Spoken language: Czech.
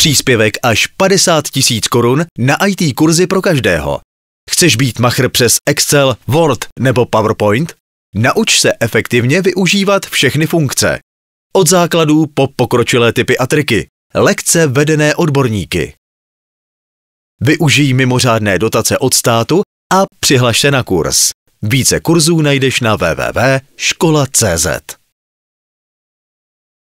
Příspěvek až 50 tisíc korun na IT kurzy pro každého. Chceš být machr přes Excel, Word nebo PowerPoint? Nauč se efektivně využívat všechny funkce. Od základů po pokročilé typy a triky. Lekce vedené odborníky. Využij mimořádné dotace od státu a přihlaš se na kurz. Více kurzů najdeš na www.škola.cz.